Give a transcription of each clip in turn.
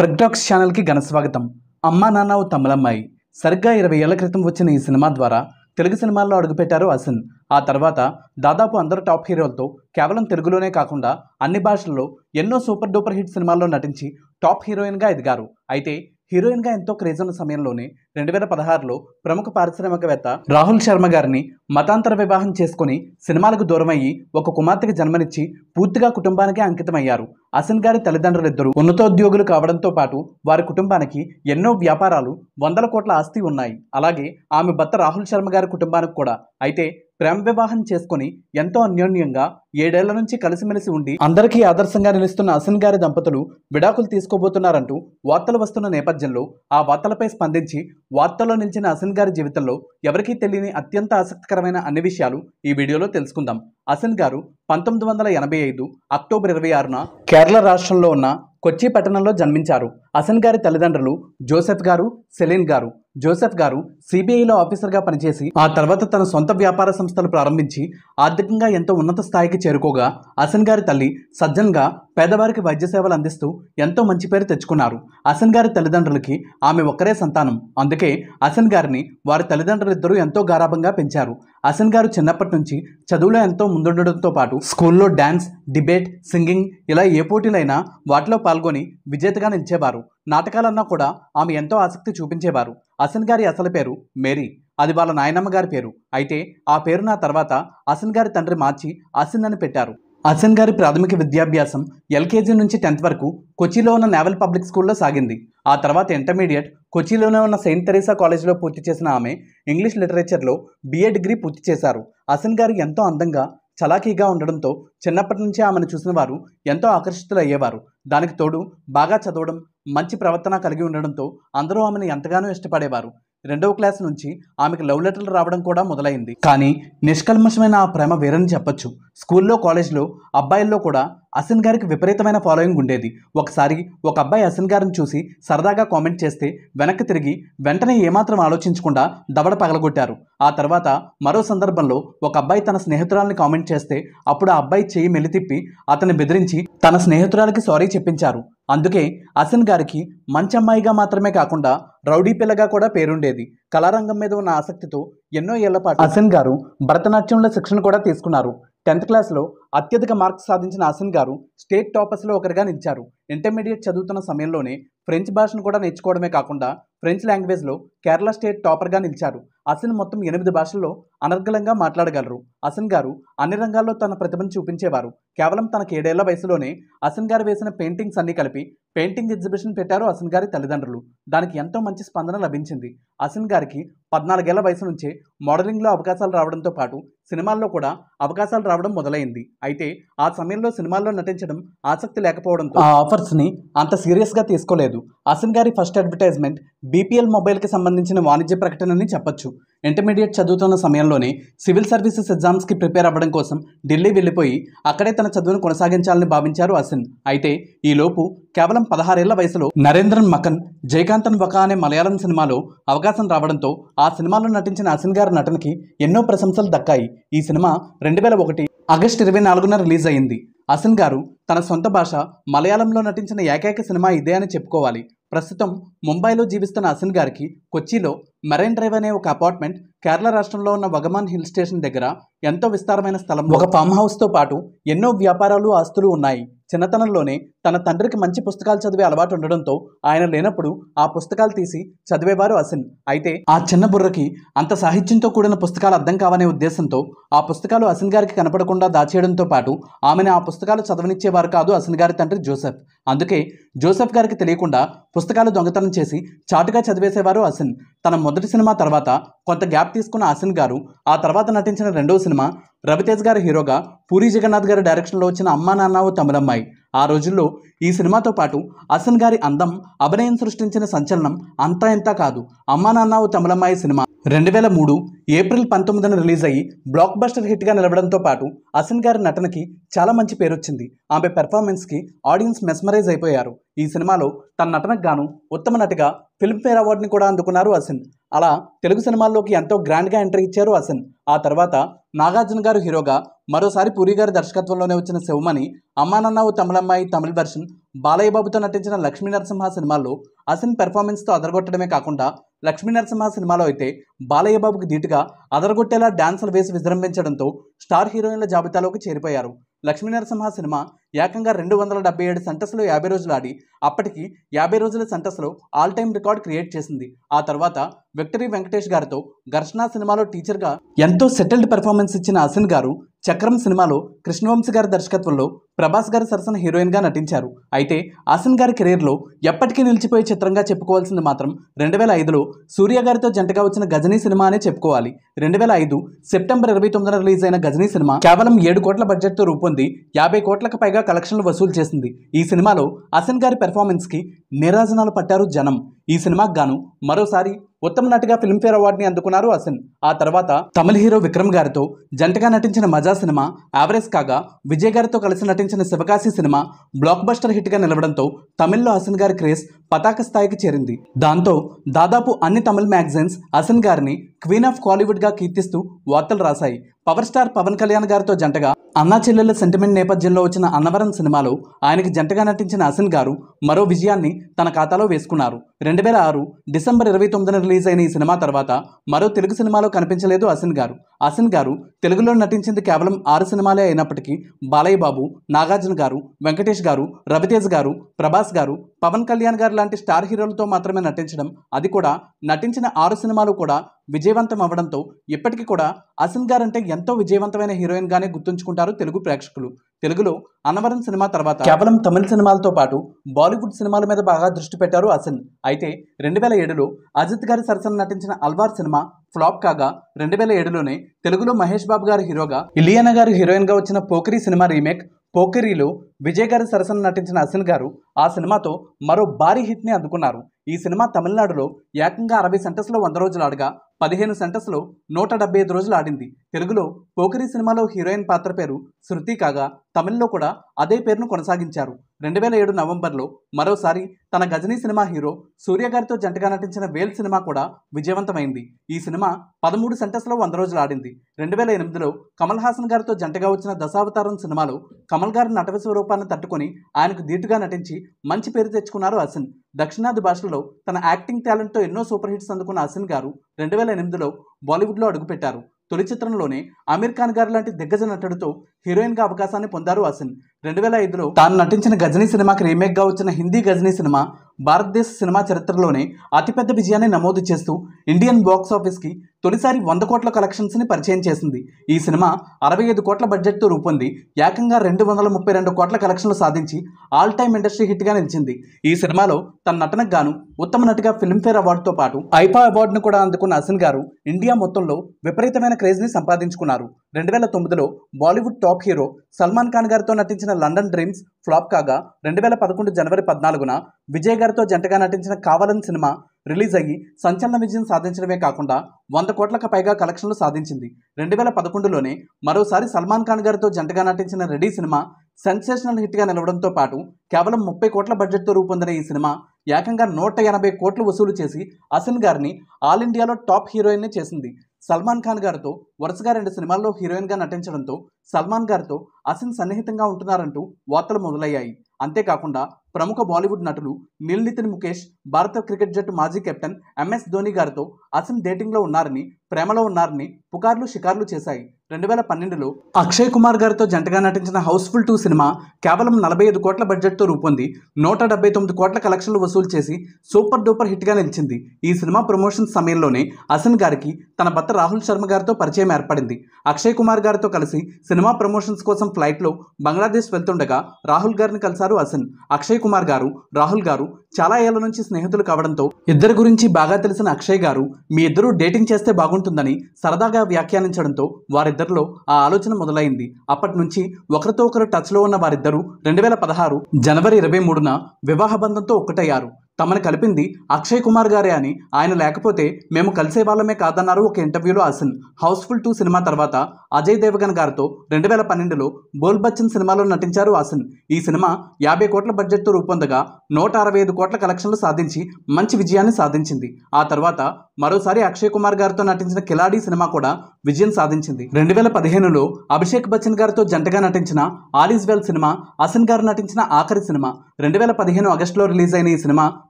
ప్రగ్డాక్స్ ఛానల్కి ఘన స్వాగతం అమ్మా నాన్న ఓ తమ్ములమ్మాయి సరిగ్గా ఇరవై ఏళ్ల క్రితం వచ్చిన ఈ సినిమా ద్వారా తెలుగు సినిమాల్లో అడుగుపెట్టారు అసిన్ ఆ తర్వాత దాదాపు అందరు టాప్ హీరోలతో కేవలం తెలుగులోనే కాకుండా అన్ని భాషల్లో ఎన్నో సూపర్ డూపర్ హిట్ సినిమాల్లో నటించి టాప్ హీరోయిన్గా ఎదిగారు అయితే హీరోయిన్గా ఎంతో క్రేజ్ ఉన్న సమయంలోనే రెండు వేల పదహారులో ప్రముఖ పారిశ్రామికవేత్త రాహుల్ శర్మ గారిని మతాంతర వివాహం చేసుకుని సినిమాలకు దూరమయ్యి ఒక కుమార్తెకి జన్మనిచ్చి పూర్తిగా కుటుంబానికి అంకితమయ్యారు అసిన్ గారి తల్లిదండ్రులిద్దరూ ఉన్నతోద్యోగులు కావడంతో పాటు వారి కుటుంబానికి ఎన్నో వ్యాపారాలు వందల కోట్ల ఆస్తి ఉన్నాయి అలాగే ఆమె భర్త రాహుల్ శర్మ గారి కుటుంబానికి కూడా అయితే ప్రేమ వివాహం చేసుకుని ఎంతో అన్యోన్యంగా ఏడేళ్ల నుంచి కలిసిమెలిసి ఉండి అందరికీ ఆదర్శంగా నిలుస్తున్న అసిన్ గారి దంపతులు విడాకులు తీసుకోబోతున్నారంటూ వార్తలు వస్తున్న నేపథ్యంలో ఆ వార్తలపై స్పందించి వార్తల్లో నిలిచిన అసిన్ గారి జీవితంలో ఎవరికీ తెలియని అత్యంత ఆసక్తికరమైన అన్ని విషయాలు ఈ వీడియోలో తెలుసుకుందాం అసిన్ గారు పంతొమ్మిది వందల ఎనభై ఐదు అక్టోబర్ ఇరవై ఆరున కేరళ రాష్ట్రంలో ఉన్న కొచ్చి పట్టణంలో జన్మించారు అసన్ గారి తల్లిదండ్రులు జోసెఫ్ గారు సెలీన్ గారు జోసెఫ్ గారు సిబిఐలో ఆఫీసర్గా పనిచేసి ఆ తర్వాత తన సొంత వ్యాపార సంస్థలు ప్రారంభించి ఆర్థికంగా ఎంతో ఉన్నత స్థాయికి చేరుకోగా అసన్ గారి తల్లి సజ్జన్గా పేదవారికి వైద్య సేవలు అందిస్తూ ఎంతో మంచి పేరు తెచ్చుకున్నారు అసన్ గారి తల్లిదండ్రులకి ఆమె ఒక్కరే సంతానం అందుకే అసన్ గారిని వారి తల్లిదండ్రులిద్దరూ ఎంతో గారాభంగా పెంచారు అసన్ గారు చిన్నప్పటి నుంచి చదువులో ఎంతో ముందుండడంతో పాటు స్కూల్లో డ్యాన్స్ డిబేట్ సింగింగ్ ఇలా ఏ పోటీలైనా వాటిలో పాల్గొని విజేతగా నిలిచేవారు నాటకాలన్నా కూడా ఆమె ఎంతో ఆసక్తి చూపించేవారు అసన్ గారి అసలు పేరు మేరీ అది వాళ్ళ నాయనమ్మ గారి పేరు అయితే ఆ పేరు నా తర్వాత అసన్ గారి తండ్రి మార్చి అసిన్ అని పెట్టారు అసన్ గారి ప్రాథమిక విద్యాభ్యాసం ఎల్కేజీ నుంచి టెన్త్ వరకు కొచ్చిలో ఉన్న నేవల్ పబ్లిక్ స్కూల్లో సాగింది ఆ తర్వాత ఇంటర్మీడియట్ కొచ్చిలోనే ఉన్న సెయింట్ తెరీసా కాలేజ్లో పూర్తి చేసిన ఆమె ఇంగ్లీష్ లిటరేచర్లో బిఏ డిగ్రీ పూర్తి చేశారు అసన్ గారు ఎంతో అందంగా చలాకీగా ఉండడంతో చిన్నప్పటి నుంచి ఆమెను చూసిన వారు ఎంతో ఆకర్షితులయ్యేవారు దానికి తోడు బాగా చదవడం మంచి ప్రవర్తన కలిగి ఉండడంతో అందరూ ఆమెను ఎంతగానో ఇష్టపడేవారు రెండవ క్లాస్ నుంచి ఆమెకు లవ్ లెటర్లు రావడం కూడా మొదలైంది కానీ నిష్కల్మషమైన ఆ ప్రేమ వేరని చెప్పొచ్చు స్కూల్లో కాలేజ్లో అబ్బాయిల్లో కూడా అసిన్ గారికి విపరీతమైన ఫాలోయింగ్ ఉండేది ఒకసారి ఒక అబ్బాయి అసిన్ గారిని చూసి సరదాగా కామెంట్ చేస్తే వెనక్కి తిరిగి వెంటనే ఏమాత్రం ఆలోచించకుండా దవడ పగలగొట్టారు ఆ తర్వాత మరో సందర్భంలో ఒక అబ్బాయి తన స్నేహితురాలని కామెంట్ చేస్తే అప్పుడు ఆ అబ్బాయి చేయి మెలితిప్పి అతన్ని బెదిరించి తన స్నేహితురాలకి సారీ చెప్పించారు అందుకే అసన్ గారికి మంచి అమ్మాయిగా మాత్రమే కాకుండా రౌడీ పిల్లగా కూడా పేరుండేది కళారంగం మీద ఉన్న ఆసక్తితో ఎన్నో ఏళ్ల పాటు అసన్ గారు భరతనాట్యంలో శిక్షణ కూడా తీసుకున్నారు టెన్త్ క్లాస్లో అత్యధిక మార్క్స్ సాధించిన అసిన్ గారు స్టేట్ టాపర్స్లో ఒకరిగా నిలిచారు ఇంటర్మీడియట్ చదువుతున్న సమయంలోనే ఫ్రెంచ్ భాషను కూడా నేర్చుకోవడమే కాకుండా ఫ్రెంచ్ లాంగ్వేజ్లో కేరళ స్టేట్ టాపర్గా నిలిచారు అసిన్ మొత్తం ఎనిమిది భాషల్లో అనర్గలంగా మాట్లాడగలరు అసిన్ గారు అన్ని రంగాల్లో తన ప్రతిభను చూపించేవారు కేవలం తనకి ఏడేళ్ల వయసులోనే అసిన్ గారు వేసిన పెయింటింగ్స్ అన్నీ కలిపి పెయింటింగ్ ఎగ్జిబిషన్ పెట్టారు అసిన్ గారి తల్లిదండ్రులు దానికి ఎంతో మంచి స్పందన లభించింది అసిన్ గారికి పద్నాలుగేళ్ల వయసు నుంచే మోడలింగ్లో అవకాశాలు రావడంతో పాటు సినిమాల్లో కూడా అవకాశాలు రావడం మొదలైంది అయితే ఆ సమయంలో సినిమాల్లో నటించడం ఆసక్తి లేకపోవడంతో ఆ ఆఫర్స్ని అంత సీరియస్గా తీసుకోలేదు అసిన్ గారి ఫస్ట్ అడ్వర్టైజ్మెంట్ బీపీఎల్ మొబైల్కి సంబంధించిన వాణిజ్య ప్రకటనని చెప్పొచ్చు ఇంటర్మీడియట్ చదువుతున్న సమయంలోనే సివిల్ సర్వీసెస్ ఎగ్జామ్స్కి ప్రిపేర్ అవ్వడం కోసం ఢిల్లీ వెళ్ళిపోయి అక్కడే తన చదువును కొనసాగించాలని భావించారు అసిన్ అయితే ఈలోపు కేవలం పదహారేళ్ల వయసులో నరేంద్రన్ మకన్ జయకాంతన్ వక అనే మలయాళం సినిమాలో అవకాశం రావడంతో ఆ సినిమాలో నటించిన అసిన్ గారి నటనకి ఎన్నో ప్రశంసలు దక్కాయి ఈ సినిమా రెండు వేల ఒకటి ఆగస్టు ఇరవై నాలుగున రిలీజ్ అయింది అసిన్ గారు తన సొంత భాష మలయాళంలో నటించిన ఏకైక సినిమా ఇదే అని చెప్పుకోవాలి ప్రస్తుతం ముంబైలో జీవిస్తున్న అసిన్ గారికి కొచ్చిలో మెరైన్ డ్రైవ్ అనే ఒక అపార్ట్మెంట్ కేరళ రాష్ట్రంలో ఉన్న వగమాన్ హిల్ స్టేషన్ దగ్గర ఎంతో విస్తారమైన స్థలం ఒక ఫామ్ హౌస్తో పాటు ఎన్నో వ్యాపారాలు ఆస్తులు ఉన్నాయి చిన్నతనంలోనే తన తండ్రికి మంచి పుస్తకాలు చదివే అలవాటు ఉండడంతో ఆయన లేనప్పుడు ఆ పుస్తకాలు తీసి చదివేవారు అసిన్ అయితే ఆ చిన్న బుర్రకి అంత సాహిత్యంతో కూడిన పుస్తకాలు అర్థం కావనే ఉద్దేశంతో ఆ పుస్తకాలు అసిన్ గారికి కనపడకుండా దాచేయడంతో పాటు ఆమెను ఆ పుస్తకాలు చదవనిచ్చే వారు కాదు అసన్ గారి తండ్రి జోసెఫ్ అందుకే జోసెఫ్ గారికి తెలియకుండా పుస్తకాలు దొంగతనం చేసి చాటుగా చదివేసేవారు అసిన్ తన మొదటి సినిమా తర్వాత కొంత గ్యాప్ తీసుకున్న అసిన్ గారు ఆ తర్వాత నటించిన రెండవ సినిమా రవితేజ్ గారి హీరోగా పూరి జగన్నాథ్ గారి డైరెక్షన్లో వచ్చిన అమ్మా నాన్నావు తమిళమ్మాయి ఆ రోజుల్లో ఈ సినిమాతో పాటు అసిన్ గారి అందం అభినయం సృష్టించిన సంచలనం అంతా ఇంత కాదు అమ్మా నాన్నావు తమిళమ్మాయి సినిమా రెండు వేల మూడు ఏప్రిల్ పంతొమ్మిదిన రిలీజ్ అయ్యి బ్లాక్ బస్టర్ హిట్గా నిలవడంతో పాటు అసిన్ గారి నటనకి చాలా మంచి పేరు వచ్చింది ఆమె పెర్ఫార్మెన్స్కి ఆడియన్స్ మెస్మరైజ్ అయిపోయారు ఈ సినిమాలో తన నటనకు గాను ఉత్తమ నటిగా ఫిల్మ్ఫేర్ అవార్డుని కూడా అందుకున్నారు అసిన్ అలా తెలుగు సినిమాల్లోకి ఎంతో గ్రాండ్గా ఎంట్రీ ఇచ్చారు అసిన్ ఆ తర్వాత నాగార్జున గారు హీరోగా మరోసారి పూరి గారి దర్శకత్వంలోనే వచ్చిన శివమణి అమ్మానన్నావు తమిళమ్మాయి తమిళ వెర్షన్ బాలయ్య బాబుతో నటించిన లక్ష్మీ నరసింహ సినిమాల్లో అసిన్ పెర్ఫార్మెన్స్తో అదరగొట్టడమే కాకుండా లక్ష్మీనరసింహ సినిమాలో అయితే బాలయ్య బాబుకి ధీటుగా అదరగొట్టేలా డాన్సులు వేసి విజృంభించడంతో స్టార్ హీరోయిన్ల జాబితాలోకి చేరిపోయారు లక్ష్మీనరసింహ సినిమా ఏకంగా రెండు వందల డెబ్బై ఏడు సెంటర్స్లో యాభై రోజులు ఆడి అప్పటికి యాభై రోజుల సెంటర్స్లో ఆల్ టైమ్ రికార్డ్ క్రియేట్ చేసింది ఆ తర్వాత విక్టరీ వెంకటేష్ గారితో ఘర్షణ సినిమాలో టీచర్గా ఎంతో సెటిల్డ్ పెర్ఫార్మెన్స్ ఇచ్చిన అసిన్ గారు చక్రం సినిమాలో కృష్ణవంశీ గారి దర్శకత్వంలో ప్రభాస్ గారి సరసన హీరోయిన్గా నటించారు అయితే ఆసన్ గారి కెరీర్లో ఎప్పటికీ నిలిచిపోయే చిత్రంగా చెప్పుకోవాల్సింది మాత్రం రెండు వేల ఐదులో సూర్య గారితో జంటగా వచ్చిన గజనీ సినిమా అనే చెప్పుకోవాలి రెండు వేల ఐదు సెప్టెంబర్ ఇరవై తొమ్మిదిన రిలీజ్ అయిన గజనీ సినిమా కేవలం ఏడు కోట్ల బడ్జెట్తో రూపొంది యాభై కోట్లకు పైగా కలెక్షన్లు వసూలు చేసింది ఈ సినిమాలో హాసన్ గారి పెర్ఫార్మెన్స్కి నిరాజనాలు పట్టారు జనం ఈ సినిమాకు గాను మరోసారి ఉత్తమ నటిగా ఫిల్మ్ఫేర్ అవార్డుని అందుకున్నారు అసిన్ ఆ తర్వాత తమిళ హీరో విక్రమ్ గారితో జంటగా నటించిన మజా సినిమా యావరేజ్ కాగా విజయ్ గారితో కలిసి నటించిన శివకాశి సినిమా బ్లాక్ బస్టర్ హిట్గా నిలవడంతో తమిళ్లో అసిన్ గారి క్రేజ్ పతాక స్థాయికి చేరింది దాంతో దాదాపు అన్ని తమిళ మ్యాగజైన్స్ అసిన్ గారిని క్వీన్ ఆఫ్ కాలీవుడ్గా కీర్తిస్తూ వార్తలు రాశాయి పవర్ స్టార్ పవన్ కళ్యాణ్ గారితో జంటగా అన్నా చెల్లెల సెంటిమెంట్ నేపథ్యంలో వచ్చిన అన్నవరం సినిమాలో ఆయనకు జంటగా నటించిన అసిన్ గారు మరో విజయాన్ని తన ఖాతాలో వేసుకున్నారు రెండు వేల ఆరు డిసెంబర్ ఇరవై తొమ్మిదిన రిలీజ్ అయిన ఈ సినిమా తర్వాత మరో తెలుగు సినిమాలో కనిపించలేదు అసిన్ గారు అసిన్ గారు తెలుగులో నటించింది కేవలం ఆరు సినిమాలే అయినప్పటికీ బాలయ్య బాబు నాగార్జున గారు వెంకటేష్ గారు రవితేజ్ గారు ప్రభాస్ గారు పవన్ కళ్యాణ్ గారు లాంటి స్టార్ హీరోలతో మాత్రమే నటించడం అది కూడా నటించిన ఆరు సినిమాలు కూడా విజయవంతం అవ్వడంతో ఇప్పటికీ కూడా అసిన్ గారంటే ఎంతో విజయవంతమైన హీరోయిన్గానే గుర్తుంచుకుంటారు తెలుగు ప్రేక్షకులు తెలుగులో అనవరం సినిమా తర్వాత కేవలం తమిళ సినిమాలతో పాటు బాలీవుడ్ సినిమాల మీద బాగా దృష్టి పెట్టారు అసిన్ అయితే రెండు వేల ఏడులో అజిత్ గారి సరసన నటించిన అల్వార్ సినిమా ఫ్లాప్ కాగా రెండు వేల ఏడులోనే తెలుగులో మహేష్ బాబు గారు హీరోగా ఇలియానా హీరోయిన్ హీరోయిన్గా వచ్చిన పోకరి సినిమా రీమేక్ పోకిరిలో విజయ్ గారి సరసన నటించిన అసిన్ గారు ఆ సినిమాతో మరో భారీ హిట్ని అందుకున్నారు ఈ సినిమా తమిళనాడులో ఏకంగా అరవై సెంటర్స్లో వంద రోజులు ఆడగా పదిహేను సెంటర్స్లో నూట డెబ్బై ఐదు రోజులు ఆడింది తెలుగులో పోకిరి సినిమాలో హీరోయిన్ పాత్ర పేరు శృతి కాగా తమిళ్లో కూడా అదే పేరును కొనసాగించారు రెండు వేల ఏడు నవంబర్లో మరోసారి తన గజనీ సినిమా హీరో సూర్య గారితో జంటగా నటించిన వేల్ సినిమా కూడా విజయవంతమైంది ఈ సినిమా పదమూడు సెంటర్స్లో వంద రోజులు ఆడింది రెండు వేల ఎనిమిదిలో కమల్ హాసన్ గారితో జంటగా వచ్చిన దశావతారం సినిమాలో కమల్ గారి నటవ స్వరూపాన్ని తట్టుకొని ఆయనకు ధీటుగా నటించి మంచి పేరు తెచ్చుకున్నారు అసిన్ దక్షిణాది భాషలో తన యాక్టింగ్ టాలెంట్తో ఎన్నో సూపర్ హిట్స్ అందుకున్న అసిన్ గారు రెండు వేల ఎనిమిదిలో బాలీవుడ్లో అడుగుపెట్టారు తొలి చిత్రంలోనే అమీర్ ఖాన్ గారు లాంటి దిగ్గజ నటుడితో హీరోయిన్గా అవకాశాన్ని పొందారు అసిన్ రెండు వేల ఐదులో తాను నటించిన గజనీ సినిమాకి రీమేక్ గా వచ్చిన హిందీ గజనీ సినిమా భారతదేశ సినిమా చరిత్రలోనే అతిపెద్ద విజయాన్ని నమోదు చేస్తూ ఇండియన్ బాక్స్ ఆఫీస్కి తొలిసారి వంద కోట్ల కలెక్షన్స్ని పరిచయం చేసింది ఈ సినిమా అరవై ఐదు కోట్ల బడ్జెట్తో రూపొంది ఏకంగా రెండు వందల ముప్పై రెండు కోట్ల కలెక్షన్లు సాధించి ఆల్ టైమ్ ఇండస్ట్రీ హిట్గా నిలిచింది ఈ సినిమాలో తన నటనకు గాను ఉత్తమ నటిగా ఫిల్మ్ఫేర్ అవార్డుతో పాటు ఐఫా అవార్డును కూడా అందుకున్న అసిన్ గారు ఇండియా మొత్తంలో విపరీతమైన క్రేజ్ని సంపాదించుకున్నారు రెండు వేల తొమ్మిదిలో Bollywood top hero Salman Khan గారితో నటించిన లండన్ డ్రీమ్స్ ఫ్లాప్ కాగా రెండు వేల పదకొండు జనవరి పద్నాలుగున విజయ్ గారితో జంటగా నటించిన కావాలని సినిమా రిలీజ్ అయ్యి సంచలన విజయం సాధించడమే కాకుండా వంద కోట్లకు పైగా కలెక్షన్లు సాధించింది రెండు వేల పదకొండులోనే మరోసారి సల్మాన్ ఖాన్ గారితో జంటగా నటించిన రెడీ సినిమా సెన్సేషనల్ హిట్గా నిలవడంతో పాటు కేవలం ముప్పై కోట్ల బడ్జెట్తో రూపొందిన ఈ సినిమా ఏకంగా నూట ఎనభై కోట్లు వసూలు చేసి అసిన్ గారిని ఆల్ ఇండియాలో టాప్ హీరోయిన్ని చేసింది సల్మాన్ ఖాన్ గారితో వరుసగా రెండు సినిమాల్లో హీరోయిన్గా నటించడంతో సల్మాన్ గారితో అసిన్ సన్నిహితంగా ఉంటున్నారంటూ వార్తలు మొదలయ్యాయి అంతేకాకుండా ప్రముఖ బాలీవుడ్ నటులు నిల్ నితిన్ ముఖేష్ భారత క్రికెట్ జట్టు మాజీ కెప్టెన్ ఎంఎస్ ధోని గారితో అసిమ్ డేటింగ్లో ఉన్నారని ప్రేమలో ఉన్నారని పుకార్లు షికార్లు చేశాయి రెండు వేల పన్నెండులో అక్షయ్ కుమార్ గారితో జంటగా నటించిన హౌస్ఫుల్ టూ సినిమా కేవలం నలభై ఐదు కోట్ల బడ్జెట్తో రూపొంది నూట డెబ్బై తొమ్మిది కోట్ల కలెక్షన్లు వసూలు చేసి సూపర్ డూపర్ హిట్గా నిలిచింది ఈ సినిమా ప్రమోషన్ సమయంలోనే అసన్ గారికి తన భర్త రాహుల్ శర్మ గారితో పరిచయం ఏర్పడింది అక్షయ్ కుమార్ గారితో కలిసి సినిమా ప్రమోషన్స్ కోసం ఫ్లైట్లో బంగ్లాదేశ్ వెళ్తుండగా రాహుల్ గారిని కలిశారు అసన్ అక్షయ్ కుమార్ గారు రాహుల్ గారు చాలా ఏళ్ల నుంచి స్నేహితులు కావడంతో ఇద్దరి గురించి బాగా తెలిసిన అక్షయ్ గారు మీ ఇద్దరూ డేటింగ్ చేస్తే బాగుంటుందని సరదాగా వ్యాఖ్యానించడంతో వారి వారిద్దరిలో ఆ ఆలోచన మొదలైంది అప్పటి నుంచి ఒకరితో ఒకరు టచ్లో ఉన్న వారిద్దరూ రెండు వేల పదహారు జనవరి ఇరవై మూడున వివాహ బంధంతో ఒక్కటయ్యారు తమను కలిపింది అక్షయ్ కుమార్ గారే అని ఆయన లేకపోతే మేము కలిసే వాళ్ళమే కాదన్నారు ఒక ఇంటర్వ్యూలో అసిన్ హౌస్ఫుల్ టూ సినిమా తర్వాత అజయ్ దేవగన్ గారితో రెండు వేల పన్నెండులో బోల్ బచ్చన్ సినిమాలో నటించారు అసిన్ ఈ సినిమా యాభై కోట్ల బడ్జెట్తో రూపొందగా నూట అరవై ఐదు కోట్ల కలెక్షన్లు సాధించి మంచి విజయాన్ని సాధించింది ఆ తర్వాత మరోసారి అక్షయ్ కుమార్ గారితో నటించిన కిలాడీ సినిమా కూడా విజయం సాధించింది రెండు వేల పదిహేనులో అభిషేక్ బచ్చన్ గారితో జంటగా నటించిన ఆలిస్ వెల్ సినిమా అసన్ గారు నటించిన ఆఖరి సినిమా రెండు వేల పదిహేను ఆగస్టులో రిలీజ్ అయిన ఈ సినిమా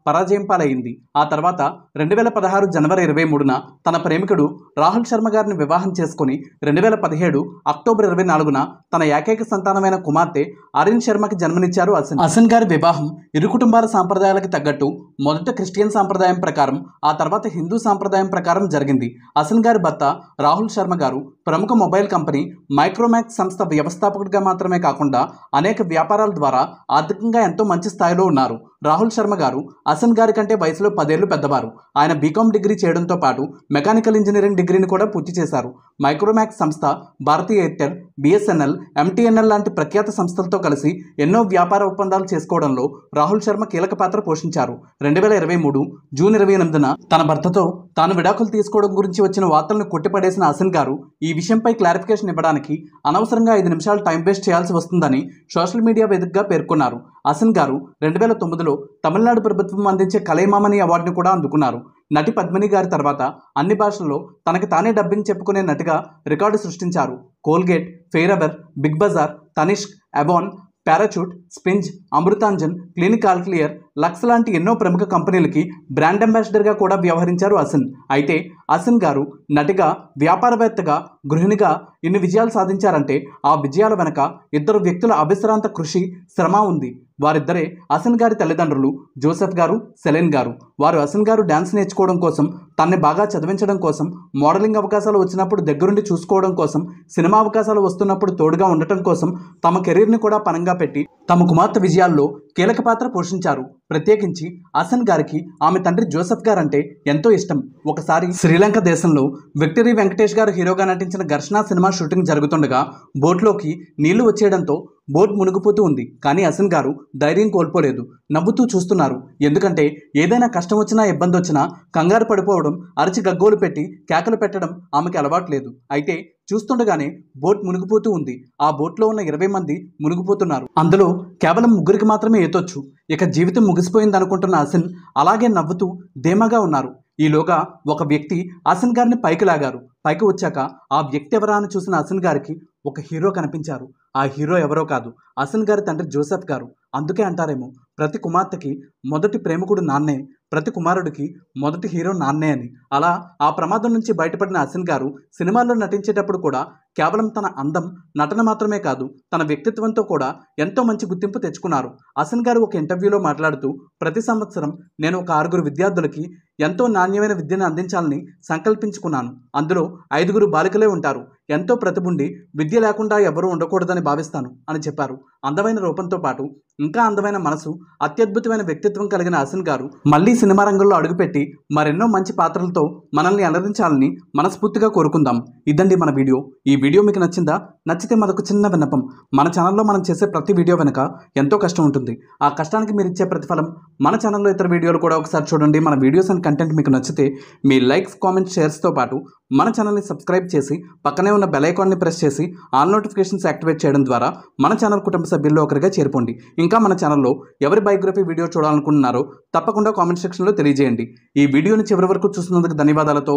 పరాజయం పాలయ్యింది ఆ తర్వాత రెండు వేల పదహారు జనవరి ఇరవై మూడున తన ప్రేమికుడు రాహుల్ శర్మ గారిని వివాహం చేసుకుని రెండు వేల పదిహేడు అక్టోబర్ ఇరవై నాలుగున తన ఏకైక సంతానమైన కుమార్తె అరుణ్ శర్మకి జన్మనిచ్చారు అసన్ అసన్ గారి వివాహం ఇరు కుటుంబాల సాంప్రదాయాలకు తగ్గట్టు మొదట క్రిస్టియన్ సాంప్రదాయం ప్రకారం ఆ తర్వాత హిందూ సాంప్రదాయం ప్రకారం జరిగింది అసన్ గారి భర్త రాహుల్ శర్మ గారు ప్రముఖ మొబైల్ కంపెనీ మైక్రోమాక్స్ సంస్థ వ్యవస్థాపకుడిగా మాత్రమే కాకుండా అనేక వ్యాపారాల ద్వారా ఆర్థికంగా ఎంతో మంచి స్థాయిలో ఉన్నారు రాహుల్ శర్మ గారు అసన్ గారి కంటే వయసులో పదేళ్లు పెద్దవారు ఆయన బీకామ్ డిగ్రీ చేయడంతో పాటు మెకానికల్ ఇంజనీరింగ్ డిగ్రీని కూడా పూర్తి చేశారు మైక్రోమాక్స్ సంస్థ భారతీయ ఎయిర్టెల్ బీఎస్ఎన్ఎల్ ఎంటీఎన్ఎల్ లాంటి ప్రఖ్యాత సంస్థలతో కలిసి ఎన్నో వ్యాపార ఒప్పందాలు చేసుకోవడంలో రాహుల్ శర్మ కీలక పాత్ర పోషించారు రెండు వేల ఇరవై మూడు జూన్ ఇరవై ఎనిమిదిన తన భర్తతో తాను విడాకులు తీసుకోవడం గురించి వచ్చిన వార్తలను కొట్టిపడేసిన అసిన్ గారు ఈ విషయంపై క్లారిఫికేషన్ ఇవ్వడానికి అనవసరంగా ఐదు నిమిషాలు టైం వేస్ట్ చేయాల్సి వస్తుందని సోషల్ మీడియా వేదికగా పేర్కొన్నారు అసిన్ గారు రెండు వేల తొమ్మిదిలో తమిళనాడు ప్రభుత్వం అందించే కలైమామని అవార్డును కూడా అందుకున్నారు నటి పద్మిని గారి తర్వాత అన్ని భాషల్లో తనకి తానే డబ్బింగ్ చెప్పుకునే నటిగా రికార్డు సృష్టించారు కోల్గేట్ ఫెయిరబర్ బిగ్ బజార్ తనిష్క్ అబోన్ Parachute Spinz Amrutanjan Clinic all clear Lux లాంటి ఎన్నో ప్రముఖ కంపెనీలకి బ్రాండ్ అంబాసిడర్గా కూడా వ్యవహరించారు అసిన్ అయితే అసిన్ గారు నటిగా వ్యాపారవేత్తగా గృహిణిగా ఎన్ని విజయాలు సాధించారంటే ఆ విజయాల వెనక ఇద్దరు వ్యక్తుల అవిశ్రాంత కృషి శ్రమ ఉంది వారిద్దరే అసన్ గారి తల్లిదండ్రులు జోసెఫ్ గారు సెలెన్ గారు వారు అసన్ గారు డ్యాన్స్ నేర్చుకోవడం కోసం తన్ని బాగా చదివించడం కోసం మోడలింగ్ అవకాశాలు వచ్చినప్పుడు దగ్గరుండి చూసుకోవడం కోసం సినిమా అవకాశాలు వస్తున్నప్పుడు తోడుగా ఉండటం కోసం తమ కెరీర్ని కూడా పనంగా పెట్టి తమ కుమార్తె విజయాల్లో కీలక పాత్ర పోషించారు ప్రత్యేకించి అసన్ గారికి ఆమె తండ్రి జోసెఫ్ గారంటే ఎంతో ఇష్టం ఒకసారి శ్రీలంక దేశంలో విక్టరీ వెంకటేష్ గారు హీరోగా నటించిన ఘర్షణ సినిమా షూటింగ్ జరుగుతుండగా బోట్లోకి నీళ్లు వచ్చేయడంతో బోట్ మునిగిపోతూ ఉంది కానీ అసన్ గారు ధైర్యం కోల్పోలేదు నవ్వుతూ చూస్తున్నారు ఎందుకంటే ఏదైనా కష్టం వచ్చినా ఇబ్బంది వచ్చినా కంగారు పడిపోవడం అరచి గగ్గోలు పెట్టి కేకలు పెట్టడం ఆమెకి అలవాటు లేదు అయితే చూస్తుండగానే బోట్ మునిగిపోతూ ఉంది ఆ బోట్లో ఉన్న ఇరవై మంది మునిగిపోతున్నారు అందులో కేవలం ముగ్గురికి మాత్రమే ఏతొచ్చు ఇక జీవితం ముగిసిపోయింది అనుకుంటున్న అసిన్ అలాగే నవ్వుతూ ధీమాగా ఉన్నారు ఈలోగా ఒక వ్యక్తి అసిన్ గారిని పైకి లాగారు పైకి వచ్చాక ఆ వ్యక్తి ఎవరా అని చూసిన అసిన్ గారికి ఒక హీరో కనిపించారు ఆ హీరో ఎవరో కాదు అసన్ గారి తండ్రి జోసెఫ్ గారు అందుకే అంటారేమో ప్రతి కుమార్తెకి మొదటి ప్రేమికుడు నాన్నే ప్రతి కుమారుడికి మొదటి హీరో నాన్నే అని అలా ఆ ప్రమాదం నుంచి బయటపడిన అసిన్ గారు సినిమాల్లో నటించేటప్పుడు కూడా కేవలం తన అందం నటన మాత్రమే కాదు తన వ్యక్తిత్వంతో కూడా ఎంతో మంచి గుర్తింపు తెచ్చుకున్నారు అసిన్ గారు ఒక ఇంటర్వ్యూలో మాట్లాడుతూ ప్రతి సంవత్సరం నేను ఒక ఆరుగురు విద్యార్థులకి ఎంతో నాణ్యమైన విద్యను అందించాలని సంకల్పించుకున్నాను అందులో ఐదుగురు బాలికలే ఉంటారు ఎంతో ప్రతిభుండి విద్య లేకుండా ఎవరూ ఉండకూడదని భావిస్తాను అని చెప్పారు అందమైన రూపంతో పాటు ఇంకా అందమైన మనసు అత్యద్భుతమైన వ్యక్తిత్వం కలిగిన అసిన్ గారు మళ్ళీ సినిమా రంగంలో అడుగుపెట్టి మరెన్నో మంచి పాత్రలతో మనల్ని అలరించాలని మనస్ఫూర్తిగా కోరుకుందాం ఇదండి మన వీడియో ఈ వీడియో మీకు నచ్చిందా నచ్చితే మనకు చిన్న విన్నపం మన ఛానల్లో మనం చేసే ప్రతి వీడియో వెనుక ఎంతో కష్టం ఉంటుంది ఆ కష్టానికి మీరు ఇచ్చే ప్రతిఫలం మన ఛానల్లో ఇతర వీడియోలు కూడా ఒకసారి చూడండి మన వీడియోస్ అండ్ కంటెంట్ మీకు నచ్చితే మీ లైక్స్ కామెంట్స్ షేర్స్తో పాటు మన ఛానల్ని సబ్స్క్రైబ్ చేసి పక్కనే ఉన్న బెలైకాన్ని ప్రెస్ చేసి ఆల్ నోటిఫికేషన్స్ యాక్టివేట్ చేయడం ద్వారా మన ఛానల్ కుటుంబ సభ్యుల్లో ఒకరిగా చేరుకోండి ఇంకా మన ఛానల్లో ఎవరి బయోగ్రఫీ వీడియో చూడాలనుకుంటున్నారో తప్పకుండా కామెంట్ సెక్షన్లో తెలియజేయండి ఈ వీడియోని చివరి వరకు చూసినందుకు ధన్యవాదాలతో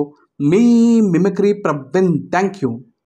మీ మిమిక్రీ ప్రవీణ్ థ్యాంక్ యూ